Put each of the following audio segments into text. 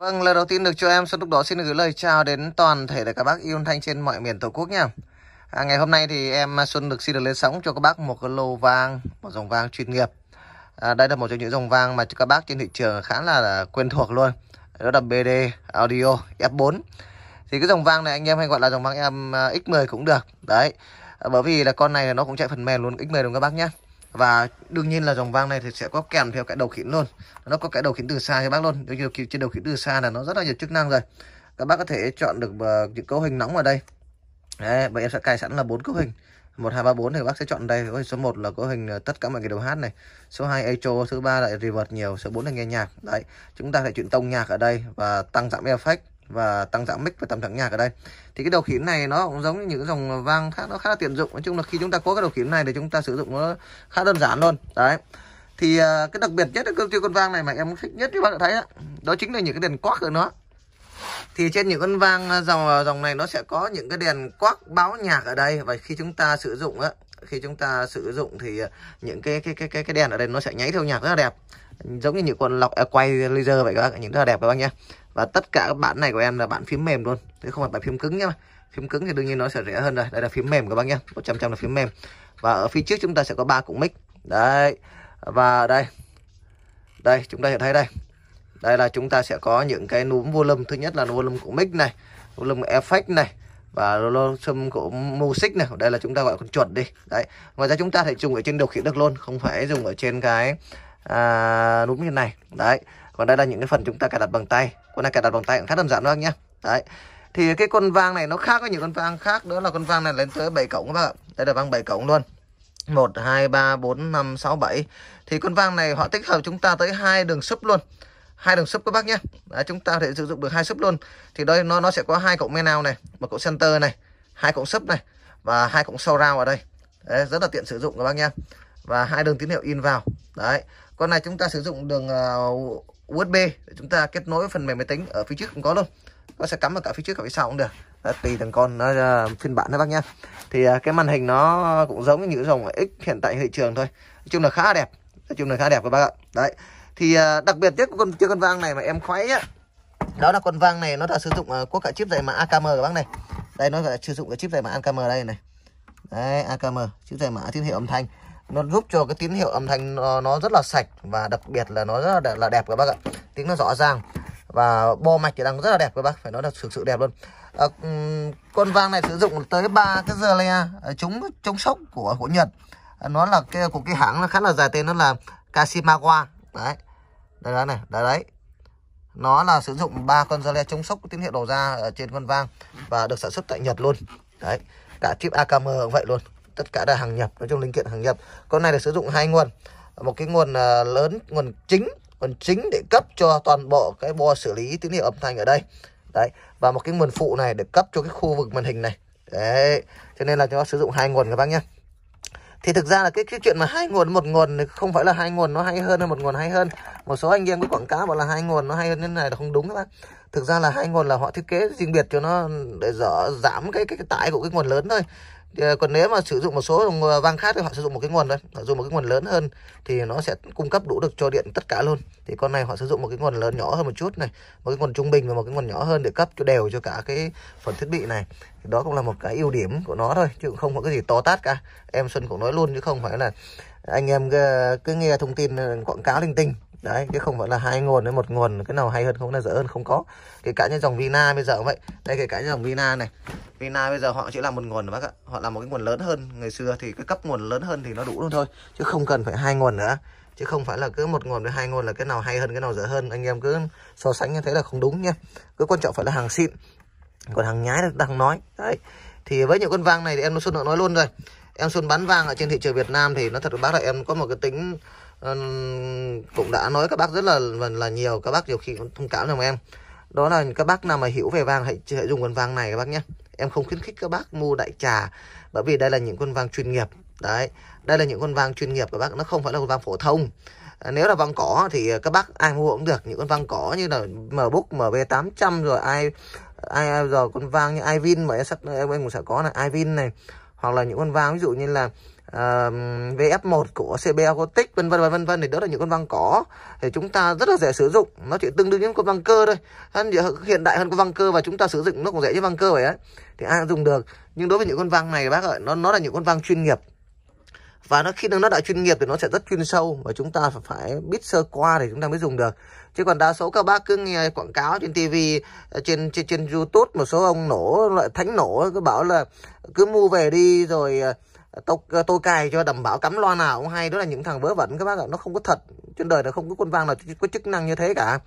Vâng, lời đầu tiên được cho em Xuân lúc Đó xin gửi lời chào đến toàn thể các bác yêu thanh trên mọi miền Tổ quốc nha. À, ngày hôm nay thì em Xuân được xin được lên sóng cho các bác một cái lô vàng, một dòng vàng chuyên nghiệp. À, đây là một trong những dòng vàng mà các bác trên thị trường khá là, là quen thuộc luôn. Đó là BD Audio F4. Thì cái dòng vàng này anh em hay gọi là dòng vàng em X10 cũng được. Đấy. À, bởi vì là con này nó cũng chạy phần mềm luôn X10 đúng các bác nhé và đương nhiên là dòng vang này thì sẽ có kèm theo cái đầu khiển luôn nó có cái đầu khiển từ xa cho bác luôn điều trên đầu khiển từ xa là nó rất là nhiều chức năng rồi các bác có thể chọn được ờ, những cấu hình nóng ở đây Đấy, vậy em sẽ cài sẵn là bốn cấu hình một hai ba bốn thì bác sẽ chọn đây số 1 là cấu hình ờ, tất cả mọi cái đầu hát này số 2 echo thứ ba lại reverb nhiều số 4 là nghe nhạc đấy chúng ta sẽ chuyển tông nhạc ở đây và tăng giảm effect và tăng giảm mic và tầm thẳng nhạc ở đây thì cái đầu khiển này nó cũng giống như những dòng vang khác nó khá là tiện dụng nói chung là khi chúng ta có cái đầu khiển này thì chúng ta sử dụng nó khá đơn giản luôn đấy thì à, cái đặc biệt nhất của chiếc con vang này mà em thích nhất các bạn thấy đó, đó chính là những cái đèn quắc của nó thì trên những con vang à, dòng à, dòng này nó sẽ có những cái đèn quắc báo nhạc ở đây và khi chúng ta sử dụng á khi chúng ta sử dụng thì ờ, những cái cái cái cái cái đèn ở đây nó sẽ nháy theo nhạc rất là đẹp giống như những con lọc quay laser vậy các bạn nhìn rất là đẹp các bạn nhé và tất cả các bản này của em là bản phím mềm luôn chứ không phải bản phím cứng nhá phím cứng thì đương nhiên nó sẽ rẻ hơn rồi đây là phím mềm các bác nhé 100 trăm là phím mềm và ở phía trước chúng ta sẽ có ba cụm mic đấy và đây đây chúng ta sẽ thấy đây đây là chúng ta sẽ có những cái núm volume thứ nhất là volume của mic này volume effect này và Rolosum của Music này đây là chúng ta gọi con chuột đi đấy ngoài ra chúng ta thể dùng ở trên điều khiển được luôn không phải dùng ở trên cái à, núm như này đấy còn đây là những cái phần chúng ta cài đặt bằng tay con này cài đặt bằng tay cũng khá đơn giản thôi nhá đấy thì cái con vang này nó khác với những con vang khác nữa là con vang này lên tới 7 cổng các bạn đây là vang 7 cổng luôn 1, 2, 3, 4, 5, 6, 7 Thì con vang này họ tích hợp chúng ta tới hai đường sub luôn hai đường sấp các bác nhé Đấy, chúng ta có thể sử dụng được hai sấp luôn thì đây nó nó sẽ có hai cộng men nào này một cộng center này hai cộng sấp này và hai cộng sau rao ở đây Đấy, rất là tiện sử dụng các bác nhé và hai đường tín hiệu in vào đấy con này chúng ta sử dụng đường uh, ờ, USB để chúng ta kết nối với phần mềm máy tính ở phía trước cũng có luôn nó sẽ cắm ở cả phía trước cả phía sau cũng được đấy, tùy từng con nó uh, phiên bản đó bác nhá thì uh, cái màn hình nó cũng giống như những dòng X hiện tại thị trường thôi nói chung là khá đẹp nói chung là khá đẹp các bác ạ đấy thì à, đặc biệt nhất của con chơi con vang này mà em khoái á đó là con vang này nó đã sử dụng quốc à, cả chip dày mã AKM các bác này đây nó sử dụng cái chip dày mã AKM đây này đấy AKM chip dày mã tín hiệu âm thanh nó giúp cho cái tín hiệu âm thanh nó, nó rất là sạch và đặc biệt là nó rất là, là đẹp các bác ạ tiếng nó rõ ràng và bo mạch thì đang rất là đẹp các bác phải nói là thực sự đẹp luôn à, con vang này sử dụng tới ba cái giờ le à, chống chống sốc của của nhật nó là cái của cái hãng nó khá là dài tên nó là Kashimawa đấy đây đó này đấy đấy nó là sử dụng ba con dao le chống sốc tín hiệu đầu ra ở trên con vang và được sản xuất tại Nhật luôn đấy cả chip AKM vậy luôn tất cả là hàng nhập nói chung linh kiện hàng nhập con này được sử dụng hai nguồn một cái nguồn à, lớn nguồn chính nguồn chính để cấp cho toàn bộ cái bo xử lý tín hiệu âm thanh ở đây đấy và một cái nguồn phụ này để cấp cho cái khu vực màn hình này đấy cho nên là chúng ta sử dụng hai nguồn các bác nhé thì thực ra là cái, cái chuyện mà hai nguồn một nguồn không phải là hai nguồn nó hay hơn hay một nguồn hay hơn một số anh em cứ quảng cáo bảo là hai nguồn nó hay hơn như này là không đúng các bác thực ra là hai nguồn là họ thiết kế riêng biệt cho nó để dở giảm cái cái, cái tải của cái nguồn lớn thôi Ờ, còn nếu mà sử dụng một số đồng ờ, vang khác thì họ sử dụng một cái nguồn đấy họ dùng một cái nguồn lớn hơn thì nó sẽ cung cấp đủ được cho điện tất cả luôn thì con này họ sử dụng một cái nguồn lớn nhỏ hơn một chút này một cái nguồn trung bình và một cái nguồn nhỏ hơn để cấp cho đều cho cả cái phần thiết bị này đó cũng là một cái ưu điểm của nó thôi chứ không có cái gì to tát cả em xuân cũng nói luôn chứ không phải là anh em ờ, cứ nghe thông tin quảng cáo linh tinh đấy chứ không phải là hai nguồn đấy một nguồn cái nào hay hơn không là dở hơn không có kể cả như dòng Vina bây giờ cũng vậy đây kể cả như dòng Vina này Vina bây giờ họ chỉ là một nguồn bác ạ họ là một cái nguồn lớn hơn ngày xưa thì cái cấp nguồn lớn hơn thì nó đủ luôn thôi chứ không cần phải hai nguồn nữa chứ không phải là cứ một nguồn với hai nguồn là cái nào hay hơn cái nào dở hơn anh em cứ so sánh như thế là không đúng nhá cứ quan trọng phải là hàng xịn còn hàng nhái là đang nói đấy thì với những con vang này thì em nó xuân nó nói luôn rồi em xuân bán vàng ở trên thị trường Việt Nam thì nó thật bác là em có một cái tính cũng đã nói các bác rất là là nhiều các bác nhiều khi cũng thông cảm cho em đó là các bác nào mà hiểu về vàng hãy, hãy dùng con vàng này các bác nhé em không khuyến khích các bác mua đại trà bởi vì đây là những con vàng chuyên nghiệp đấy đây là những con vàng chuyên nghiệp các bác nó không phải là con vàng phổ thông à, nếu là vàng cỏ thì các bác ai mua cũng được những con vàng cỏ như là mbook mb 800 rồi ai ai rồi con vàng như ivin mà em sắp em cũng sẽ có là ivin này hoặc là những con vang ví dụ như là uh, ờ, VF1 của CBL Acotic vân vân vân vân thì đó là những con vang có thì chúng ta rất là dễ sử dụng nó chỉ tương đương những con vang cơ thôi hơn hiện đại hơn con vang cơ và chúng ta sử dụng nó cũng dễ như vang cơ vậy ấy thì ai cũng dùng được nhưng đối với những con vang này bác ạ nó nó là những con vang chuyên nghiệp và nó khi nó đã chuyên nghiệp thì nó sẽ rất chuyên sâu và chúng ta phải, biết sơ qua để chúng ta mới dùng được chứ còn đa số các bác cứ nghe quảng cáo trên TV trên trên trên YouTube một số ông nổ loại thánh nổ cứ bảo là cứ mua về đi rồi ờ, tôi ờ, tôi cài cho đảm bảo cắm loa nào cũng hay đó là những thằng vớ vẩn các bác ạ nó không có thật trên đời nó không có quân vang nào có chức năng như thế cả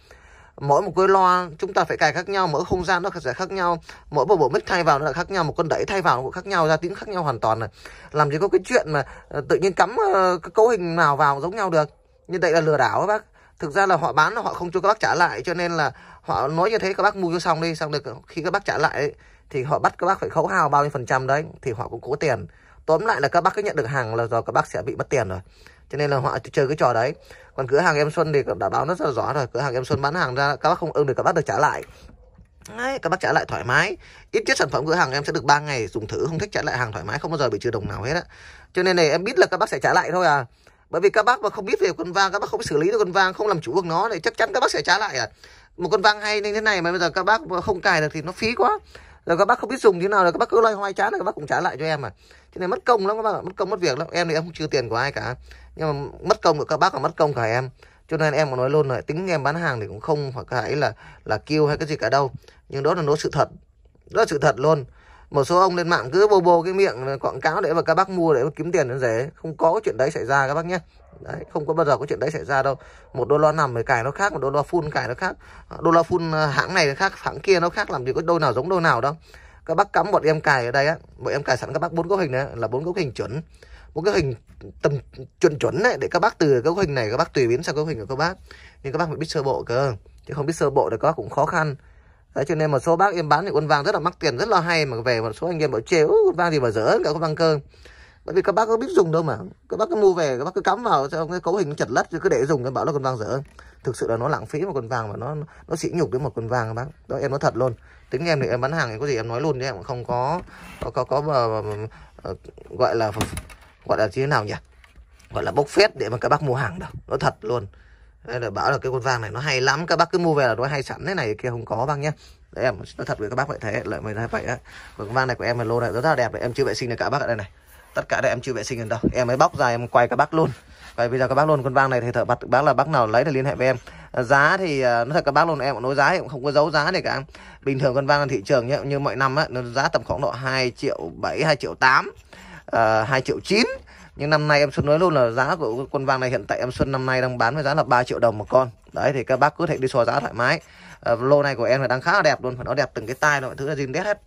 mỗi một cái loa chúng ta phải cài khác nhau mỗi không gian nó sẽ khác nhau mỗi bộ bộ mic thay vào nó là khác nhau một con đẩy thay vào cũng khác nhau ra tiếng khác nhau hoàn toàn này làm gì có cái chuyện mà ờ, tự nhiên cắm ờ, cái cấu hình nào vào giống nhau được như vậy là lừa đảo các bác thực ra là họ bán là họ không cho các bác trả lại cho nên là họ nói như thế các bác mua cho xong đi xong được khi các bác trả lại thì họ bắt các bác phải khấu hao bao nhiêu phần trăm đấy thì họ cũng cố tiền tóm lại là các bác cứ nhận được hàng là do các bác sẽ bị mất tiền rồi cho nên là họ chơi cái trò đấy còn cửa hàng em xuân thì đã báo rất là rõ rồi cửa hàng em xuân bán hàng ra các bác không ưng thì các bác được trả lại Đấy, các bác trả lại thoải mái ít nhất sản phẩm cửa hàng em sẽ được 3 ngày dùng thử không thích trả lại hàng thoải mái không bao giờ bị trừ đồng nào hết á cho nên này em biết là các bác sẽ trả lại thôi à bởi vì các bác mà không biết về con vang các bác không xử lý được con vang không làm chủ được nó thì chắc chắn các bác sẽ trả lại à một con vang hay như thế này mà bây giờ các bác không cài được thì nó phí quá rồi các bác không biết dùng thế nào là các bác cứ loay hoay chán là các bác cũng trả lại cho em mà thế này mất công lắm các bác mất công mất việc lắm em thì em không chưa tiền của ai cả nhưng mà mất công của các bác là mất công cả em cho nên em có nói luôn là tính em bán hàng thì cũng không phải là là kêu hay cái gì cả đâu nhưng đó là nó sự thật đó là sự thật luôn một số ông lên mạng cứ bô bô cái miệng quảng cáo để mà các bác mua để mà kiếm tiền nó dễ không có chuyện đấy xảy ra các bác nhé đấy không có bao giờ có chuyện đấy xảy ra đâu một đô la nằm thì cài nó khác một đô la phun cài nó khác đô la phun à, hãng này nó khác hãng kia nó khác làm gì có đôi nào giống đôi nào đâu các bác cắm bọn em cài ở đây á bọn em cài sẵn các bác bốn góc hình này là bốn góc hình chuẩn một cái hình tầm chuẩn chuẩn đấy để các bác từ góc hình này các bác tùy biến sang góc hình của các bác nhưng các bác phải biết sơ bộ cơ chứ không biết sơ bộ thì các bác cũng khó khăn Đấy, cho nên một số bác em bán thì con vàng rất là mắc tiền rất là hay mà về một số anh em bảo chê con vàng thì mà dở cả con vàng cơ bởi vì các bác có biết dùng đâu mà các bác cứ mua về các bác cứ cắm vào trong cái cấu hình chật lất cứ để dùng em bảo là con vàng dở thực sự là nó lãng phí một con vàng mà nó nó sỉ nhục đến một con vàng các bác đó em nói thật luôn tính em thì em bán hàng thì có gì em nói luôn nhé, em không có có có, có mà, mà, mà, gọi là gọi là như thế nào nhỉ gọi là bốc phét để mà các bác mua hàng đâu nó thật luôn Đấy là bảo là cái con vàng này nó hay lắm các bác cứ mua về là nó hay sẵn thế này kia không có bác nhá đấy em nói thật với các bác vậy thế lại mình thấy vậy á. con vàng này của em là lô này rất là đẹp em chưa vệ sinh được cả bác ở đây này tất cả đây em chưa vệ sinh được đâu em mới bóc ra em quay các bác luôn vậy bây giờ các bác luôn con vàng này thì thợ bạc bác là bác nào lấy thì liên hệ với em à, giá thì à, nó thật các bác luôn em cũng nói giá thì cũng không có dấu giá này cả bình thường con vàng thị trường nhá như mọi năm á nó giá tầm khoảng độ 2 triệu bảy, hai triệu tám, à, hai 2 triệu 9 nhưng năm nay em Xuân nói luôn là giá của con vàng này hiện tại em Xuân năm nay đang bán với giá là 3 triệu đồng một con đấy thì các bác cứ thể đi so giá thoải mái à, lô này của em là đang khá là đẹp luôn phải nó đẹp từng cái tai mọi thứ là zin đét hết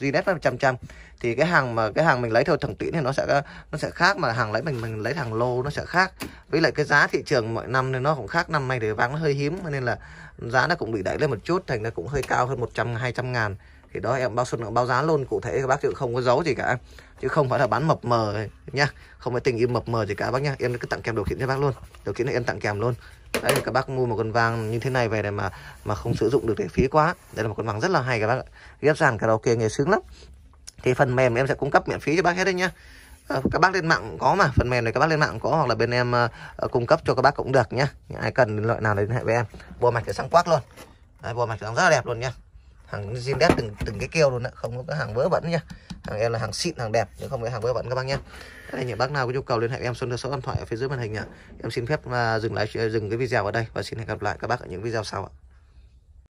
zin đét trăm trăm thì cái hàng mà cái hàng mình lấy theo thằng tũy thì nó sẽ nó sẽ khác mà hàng lấy mình mình lấy hàng lô nó sẽ khác với lại cái giá thị trường mọi năm nên nó cũng khác năm nay để vàng nó hơi hiếm nên là giá nó cũng bị đẩy lên một chút thành nó cũng hơi cao hơn 100 200 ngàn thì đó em bao xuân cũng báo giá luôn cụ thể các bác chứ không có giấu gì cả chứ không phải là bán mập mờ ấy, nhá không phải tình yêu mập mờ gì cả bác nhá em cứ tặng kèm điều kiện cho bác luôn điều kiện này em tặng kèm luôn đấy thì các bác mua một con vàng như thế này về này mà mà không sử dụng được để phí quá đây là một con vàng rất là hay các bác ạ ghép dàn karaoke nghề sướng lắm thì phần mềm em sẽ cung cấp miễn phí cho bác hết đấy nhá à, các bác lên mạng có mà phần mềm này các bác lên mạng có hoặc là bên em ờ, cung cấp cho các bác cũng được nhá ai cần loại nào đến hệ với em bùa mạch sẽ sáng quắc luôn Đấy, mạch sáng rất là đẹp luôn nhá hàng zin đét từng từng cái keo luôn ạ không có cái hàng vỡ vẩn nha hàng em là hàng xịn hàng đẹp chứ không phải hàng vỡ vẩn các bác nhé đây những bác nào có nhu cầu liên hệ em số số điện thoại ở phía dưới màn hình ạ em xin phép mà dừng lại ờ, dừng cái video ở đây và xin hẹn gặp lại các bác ở những video sau ạ